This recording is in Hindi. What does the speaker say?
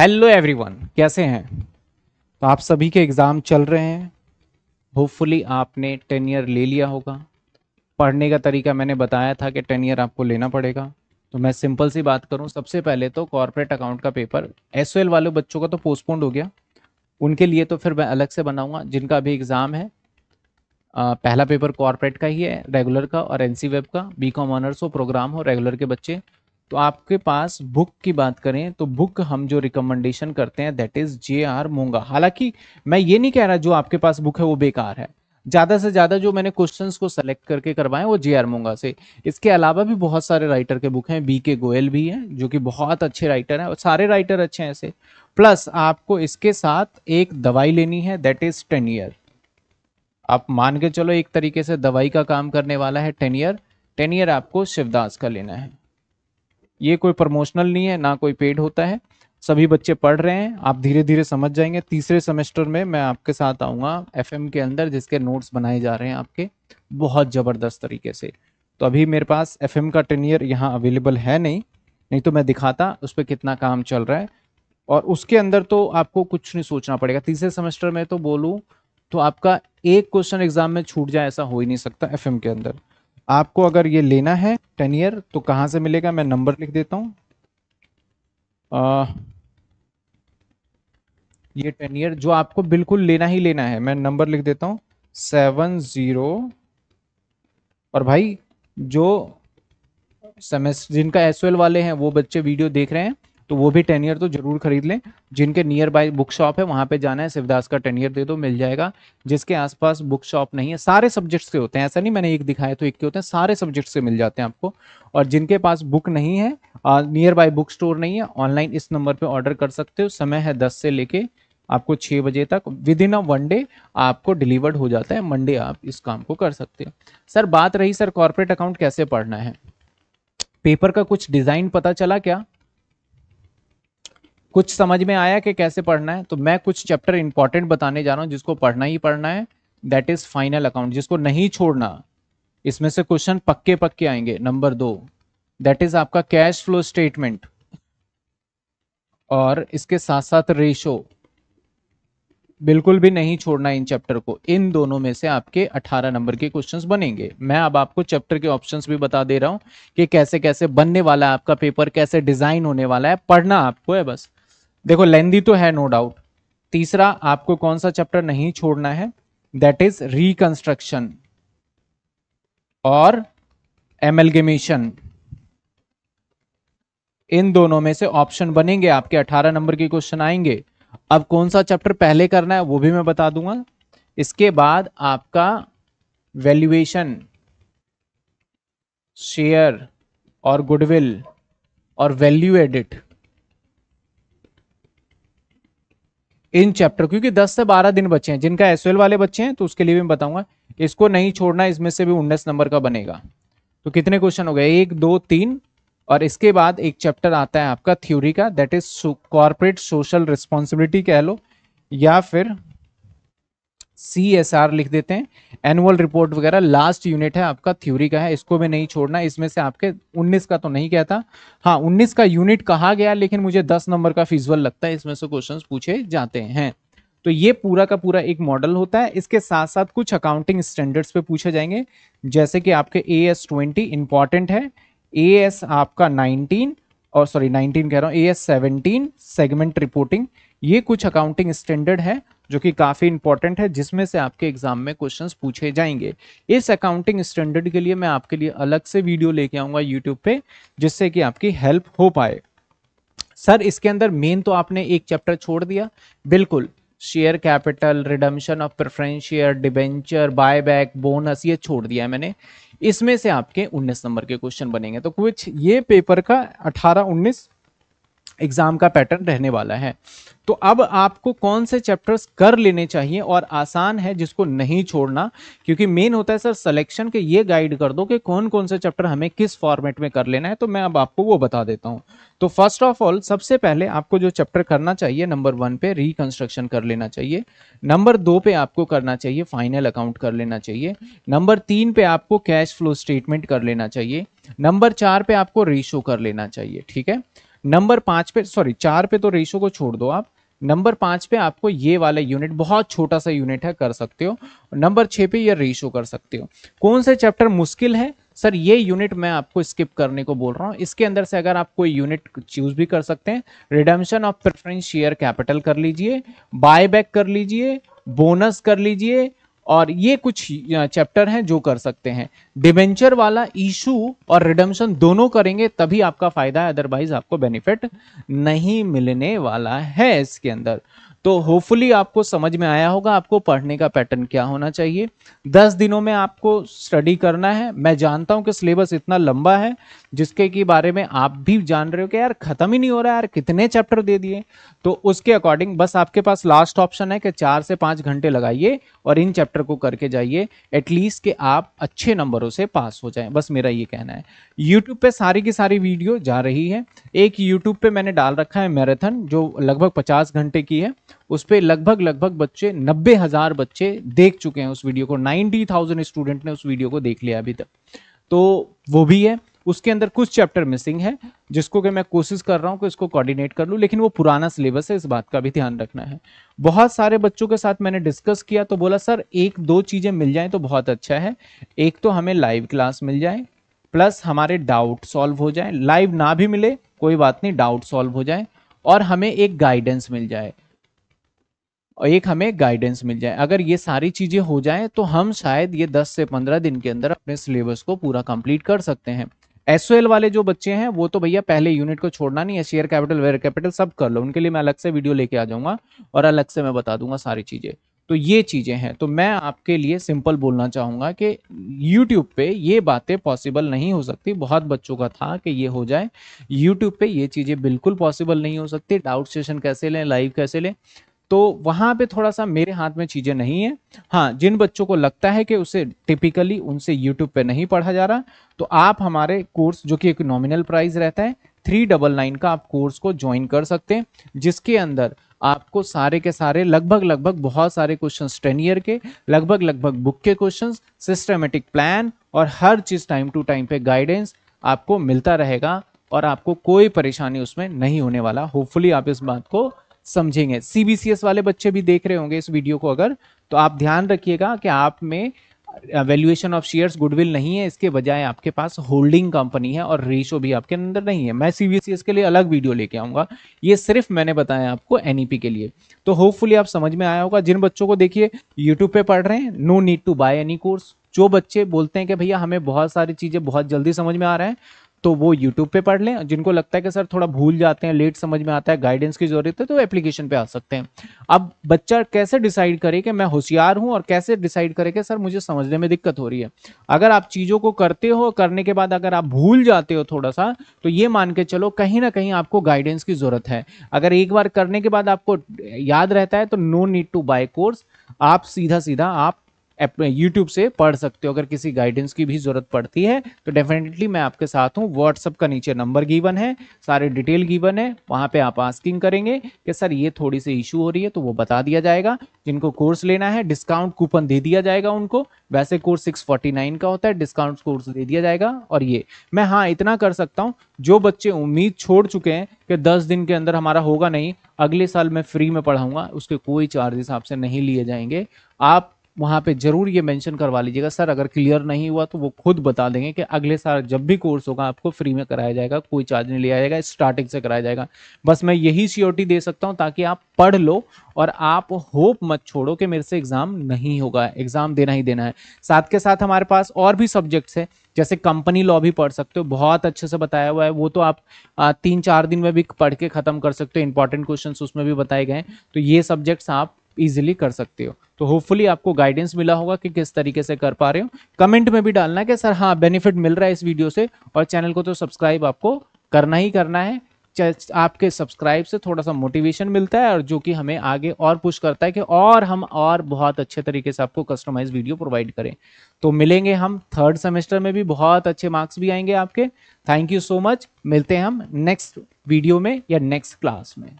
हेलो एवरीवन कैसे हैं तो आप सभी के एग्ज़ाम चल रहे हैं होपफुली आपने टेन ईयर ले लिया होगा पढ़ने का तरीका मैंने बताया था कि टेन ईयर आपको लेना पड़ेगा तो मैं सिंपल सी बात करूं सबसे पहले तो कॉरपोरेट अकाउंट का पेपर एस वाले बच्चों का तो पोस्टपोन्ड हो गया उनके लिए तो फिर मैं अलग से बनाऊँगा जिनका अभी एग्ज़ाम है आ, पहला पेपर कॉरपोरेट का ही है रेगुलर का और एन वेब का बी कॉम ऑनर्स हो प्रोग्राम हो रेगुलर के बच्चे तो आपके पास बुक की बात करें तो बुक हम जो रिकमेंडेशन करते हैं that is J R Monga हालांकि मैं ये नहीं कह रहा जो आपके पास बुक है वो बेकार है ज्यादा से ज्यादा जो मैंने क्वेश्चंस को सेलेक्ट करके करवाए वो जे आर मोंगा से इसके अलावा भी बहुत सारे राइटर के बुक हैं बी के गोयल भी हैं जो कि बहुत अच्छे राइटर हैं और सारे राइटर अच्छे हैं ऐसे प्लस आपको इसके साथ एक दवाई लेनी है दैट इज टेन ईयर आप मान के चलो एक तरीके से दवाई का काम करने वाला है टेन ईयर टेन ईयर आपको शिवदास का लेना है ये कोई प्रमोशनल नहीं है ना कोई पेड होता है सभी बच्चे पढ़ रहे हैं आप धीरे धीरे समझ जाएंगे तीसरे सेमेस्टर में मैं आपके साथ आऊँगा एफ के अंदर जिसके नोट्स बनाए जा रहे हैं आपके बहुत ज़बरदस्त तरीके से तो अभी मेरे पास एफ का टेन ईयर यहाँ अवेलेबल है नहीं नहीं तो मैं दिखाता उस पर कितना काम चल रहा है और उसके अंदर तो आपको कुछ नहीं सोचना पड़ेगा तीसरे सेमेस्टर में तो बोलूँ तो आपका एक क्वेश्चन एग्जाम में छूट जाए ऐसा हो ही नहीं सकता एफ के अंदर आपको अगर ये लेना है टेन ईयर तो कहाँ से मिलेगा मैं नंबर लिख देता हूँ ये टेन ईयर जो आपको बिल्कुल लेना ही लेना है मैं नंबर लिख देता हूँ सेवन ज़ीरो और भाई जो सेमेस्टर जिनका एस वाले हैं वो बच्चे वीडियो देख रहे हैं तो वो भी टेन ईयर तो जरूर खरीद लें जिनके नियर बाय बुक शॉप है वहाँ पे जाना है शिवदास का टेन ईयर दे दो मिल जाएगा जिसके आसपास बुक शॉप नहीं है सारे सब्जेक्ट्स के होते हैं ऐसा नहीं मैंने एक दिखाया तो एक के होते हैं सारे सब्जेक्ट्स के मिल जाते हैं आपको और जिनके पास बुक नहीं है नियर बाय बुक स्टोर नहीं है ऑनलाइन इस नंबर पर ऑर्डर कर सकते हो समय है दस से लेके आपको छः बजे तक within a one day आपको डिलीवर्ड हो जाता है मंडे आप इस काम को कर सकते हो सर बात रही सर कॉरपोरेट अकाउंट कैसे पढ़ना है पेपर का कुछ डिज़ाइन पता चला क्या कुछ समझ में आया कि कैसे पढ़ना है तो मैं कुछ चैप्टर इंपॉर्टेंट बताने जा रहा हूं जिसको पढ़ना ही पढ़ना है दैट इज फाइनल अकाउंट जिसको नहीं छोड़ना इसमें से क्वेश्चन पक्के पक्के आएंगे नंबर दो दैट इज आपका कैश फ्लो स्टेटमेंट और इसके साथ साथ रेशो बिल्कुल भी नहीं छोड़ना इन चैप्टर को इन दोनों में से आपके 18 नंबर के क्वेश्चंस बनेंगे मैं अब आपको चैप्टर के ऑप्शंस भी बता दे रहा हूं कि कैसे कैसे बनने वाला है आपका पेपर कैसे डिजाइन होने वाला है पढ़ना आपको है बस देखो लेंदी तो है नो डाउट तीसरा आपको कौन सा चैप्टर नहीं छोड़ना है दैट इज रिकंस्ट्रक्शन और एमलगेमेशन इन दोनों में से ऑप्शन बनेंगे आपके 18 नंबर के क्वेश्चन आएंगे अब कौन सा चैप्टर पहले करना है वो भी मैं बता दूंगा इसके बाद आपका वैल्यूएशन शेयर और गुडविल और वैल्यू एडिट इन चैप्टर क्योंकि 10 से 12 दिन बचे हैं जिनका एसओएल वाले बच्चे हैं तो उसके लिए भी मैं बताऊंगा इसको नहीं छोड़ना इसमें से भी उन्नीस नंबर का बनेगा तो कितने क्वेश्चन हो गए एक दो तीन और इसके बाद एक चैप्टर आता है आपका थ्योरी का that is corporate social responsibility कह लो या फिर सी एस आर लिख देते हैं एनुअल रिपोर्ट वगैरह लास्ट यूनिट है आपका थ्योरी का है इसको भी नहीं छोड़ना इसमें से आपके 19 का तो नहीं कहता हाँ 19 का यूनिट कहा गया लेकिन मुझे 10 नंबर का फिजुअल लगता है इसमें से क्वेश्चन पूछे जाते हैं तो ये पूरा का पूरा एक मॉडल होता है इसके साथ साथ कुछ अकाउंटिंग स्टैंडर्ड्स पे पूछे जाएंगे जैसे कि आपके ए एस ट्वेंटी इंपॉर्टेंट है ए एस आपका नाइनटीन और सॉरी नाइनटीन कह रहा हूँ A S seventeen segment reporting ये कुछ अकाउंटिंग स्टैंडर्ड है जो कि काफ़ी इंपॉर्टेंट है जिसमें से आपके एग्जाम में क्वेश्चंस पूछे जाएंगे इस अकाउंटिंग स्टैंडर्ड के लिए मैं आपके लिए अलग से वीडियो लेके आऊंगा यूट्यूब पे जिससे कि आपकी हेल्प हो पाए सर इसके अंदर मेन तो आपने एक चैप्टर छोड़ दिया बिल्कुल share capital redemption of preference share debenture buyback bonus ये छोड़ दिया है मैंने इसमें से आपके 19 नंबर के क्वेश्चन बनेंगे तो कुछ ये पेपर का 18 19 एग्जाम का पैटर्न रहने वाला है तो अब आपको कौन से चैप्टर्स कर लेने चाहिए और आसान है जिसको नहीं छोड़ना क्योंकि मेन होता है सर सिलेक्शन के ये गाइड कर दो कि कौन कौन से चैप्टर हमें किस फॉर्मेट में कर लेना है तो मैं अब आपको वो बता देता हूं तो फर्स्ट ऑफ ऑल सबसे पहले आपको जो चैप्टर करना चाहिए नंबर वन पे रिकंस्ट्रक्शन कर लेना चाहिए नंबर दो पे आपको करना चाहिए फाइनल अकाउंट कर लेना चाहिए नंबर तीन पे आपको कैश फ्लो स्टेटमेंट कर लेना चाहिए नंबर चार पे आपको रेशो कर लेना चाहिए ठीक है नंबर पांच पे सॉरी चार पे तो रेशो को छोड़ दो आप नंबर पांच पे आपको ये वाला यूनिट बहुत छोटा सा यूनिट है कर सकते हो नंबर छः पे ये रेशो कर सकते हो कौन से चैप्टर मुश्किल है सर ये यूनिट मैं आपको स्किप करने को बोल रहा हूँ इसके अंदर से अगर आप कोई यूनिट चूज भी कर सकते हैं redemption of preference share capital कर लीजिए बाय बैक कर लीजिए बोनस कर लीजिए और ये कुछ चैप्टर हैं जो कर सकते हैं डिबेंचर वाला इशू और रिडम्शन दोनों करेंगे तभी आपका फायदा है अदरवाइज आपको बेनिफिट नहीं मिलने वाला है इसके अंदर तो होपफुली आपको समझ में आया होगा आपको पढ़ने का पैटर्न क्या होना चाहिए दस दिनों में आपको स्टडी करना है मैं जानता हूं कि सिलेबस इतना लंबा है जिसके की बारे में आप भी जान रहे हो कि यार खत्म ही नहीं हो रहा यार कितने चैप्टर दे दिए तो उसके अकॉर्डिंग बस आपके पास लास्ट ऑप्शन है कि चार से पाँच घंटे लगाइए और इन चैप्टर को करके जाइए एटलीस्ट कि आप अच्छे नंबरों से पास हो जाए बस मेरा ये कहना है यूट्यूब पे सारी की सारी वीडियो जा रही है एक यूट्यूब पे मैंने डाल रखा है मैराथन जो लगभग पचास घंटे की है उस पर लगभग लगभग बच्चे नब्बे हजार बच्चे देख चुके हैं उस वीडियो को नाइनटी थाउजेंड स्टूडेंट ने उस वीडियो को देख लिया अभी तक तो वो भी है उसके अंदर कुछ चैप्टर मिसिंग है जिसको कि मैं कोशिश कर रहा हूँ कि इसको कोऑर्डिनेट कर लूँ लेकिन वो पुराना सिलेबस है इस बात का भी ध्यान रखना है बहुत सारे बच्चों के साथ मैंने डिस्कस किया तो बोला सर एक दो चीज़ें मिल जाएँ तो बहुत अच्छा है एक तो हमें लाइव क्लास मिल जाए प्लस हमारे डाउट सॉल्व हो जाए लाइव ना भी मिले कोई बात नहीं डाउट सॉल्व हो जाए और हमें एक गाइडेंस मिल जाए और एक हमें गाइडेंस मिल जाए अगर ये सारी चीज़ें हो जाए तो हम शायद ये 10 से 15 दिन के अंदर अपने सिलेबस को पूरा कंप्लीट कर सकते हैं एस वाले जो बच्चे हैं वो तो भैया पहले यूनिट को छोड़ना नहीं है शेयर कैपिटल वेयर कैपिटल सब कर लो उनके लिए मैं अलग से वीडियो लेके आ जाऊंगा और अलग से मैं बता दूंगा सारी चीज़ें तो ये चीज़ें हैं तो मैं आपके लिए सिंपल बोलना चाहूंगा कि यूट्यूब पे ये बातें पॉसिबल नहीं हो सकती बहुत बच्चों का था कि ये हो जाए यूट्यूब पे ये चीज़ें बिल्कुल पॉसिबल नहीं हो सकती डाउट सेशन कैसे लें लाइव कैसे लें तो वहां पे थोड़ा सा मेरे हाथ में चीज़ें नहीं है हाँ जिन बच्चों को लगता है कि उसे टिपिकली उनसे यूट्यूब पे नहीं पढ़ा जा रहा तो आप हमारे कोर्स जो कि एक नॉमिनल प्राइस रहता है थ्री डबल नाइन का आप कोर्स को ज्वाइन कर सकते हैं जिसके अंदर आपको सारे के सारे लगभग लगभग बहुत सारे क्वेश्चन टेन ईयर के लगभग लगभग बुक के क्वेश्चन सिस्टमेटिक प्लान और हर चीज़ टाइम टू टाइम पे गाइडेंस आपको मिलता रहेगा और आपको कोई परेशानी उसमें नहीं होने वाला होपफुली आप इस बात को समझेंगे सीबीसीएस वाले बच्चे भी देख रहे होंगे इस वीडियो को अगर तो आप ध्यान रखिएगा कि आप में वैल्यूएशन ऑफ शेयर्स गुडविल नहीं है इसके बजाय आपके पास होल्डिंग कंपनी है और रेशो भी आपके अंदर नहीं है मैं सीबीसीएस के लिए अलग वीडियो लेके आऊंगा ये सिर्फ मैंने बताया आपको एनईपी e के लिए तो होपफुली आप समझ में आया होगा जिन बच्चों को देखिए यूट्यूब पे पढ़ रहे हैं no need to buy any course जो बच्चे बोलते हैं कि भैया हमें बहुत सारी चीज़ें बहुत जल्दी समझ में आ रहे हैं तो वो यूट्यूब पे पढ़ लें जिनको लगता है कि सर थोड़ा भूल जाते हैं लेट समझ में आता है गाइडेंस की ज़रूरत है तो एप्लीकेशन पे आ सकते हैं अब बच्चा कैसे डिसाइड करे कि मैं होशियार हूँ और कैसे डिसाइड करे कि सर मुझे समझने में दिक्कत हो रही है अगर आप चीज़ों को करते हो करने के बाद अगर आप भूल जाते हो थोड़ा सा तो ये मान के चलो कहीं ना कहीं आपको गाइडेंस की ज़रूरत है अगर एक बार करने के बाद आपको याद रहता है तो no need to buy course आप सीधा सीधा आप यूट्यूब से पढ़ सकते हो अगर किसी गाइडेंस की भी ज़रूरत पड़ती है तो डेफिनेटली मैं आपके साथ हूँ व्हाट्सअप का नीचे नंबर गीवन है सारे डिटेल गीवन है वहाँ पर आप आस्किंग करेंगे कि सर ये थोड़ी सी इशू हो रही है तो वो बता दिया जाएगा जिनको कोर्स लेना है डिस्काउंट कूपन दे दिया जाएगा उनको वैसे कोर्स 649 का होता है डिस्काउंट कोर्स दे दिया जाएगा और ये मैं हाँ इतना कर सकता हूँ जो बच्चे उम्मीद छोड़ चुके हैं कि 10 दिन के अंदर हमारा होगा नहीं अगले साल मैं फ्री में पढ़ाऊंगा उसके कोई चार्जेस आपसे नहीं लिए जाएंगे आप वहाँ पे जरूर ये मेंशन करवा लीजिएगा सर अगर क्लियर नहीं हुआ तो वो खुद बता देंगे कि अगले साल जब भी कोर्स होगा आपको फ्री में कराया जाएगा कोई चार्ज नहीं लिया जाएगा स्टार्टिंग से कराया जाएगा बस मैं यही सियोरिटी दे सकता हूँ ताकि आप पढ़ लो और आप होप मत छोड़ो कि मेरे से एग्ज़ाम नहीं होगा एग्ज़ाम देना ही देना है साथ के साथ हमारे पास और भी सब्जेक्ट्स हैं जैसे कंपनी लॉ भी पढ़ सकते हो बहुत अच्छे से बताया हुआ है वो तो आप तीन चार दिन में भी पढ़ के ख़त्म कर सकते हो इंपॉर्टेंट क्वेश्चन उसमें भी बताए गए हैं तो ये सब्जेक्ट्स आप ईजिली कर सकते हो तो होपफुली आपको गाइडेंस मिला होगा कि किस तरीके से कर पा रहे हो कमेंट में भी डालना कि सर हाँ बेनिफिट मिल रहा है इस वीडियो से और चैनल को तो सब्सक्राइब आपको करना ही करना है आपके सब्सक्राइब से थोड़ा सा मोटिवेशन मिलता है और जो कि हमें आगे और पुश करता है कि और हम और बहुत अच्छे तरीके से आपको कस्टमाइज वीडियो प्रोवाइड करें तो मिलेंगे हम थर्ड सेमेस्टर में भी बहुत अच्छे मार्क्स भी आएंगे आपके थैंक यू सो मच मिलते हैं हम नेक्स्ट वीडियो में या नेक्स्ट क्लास में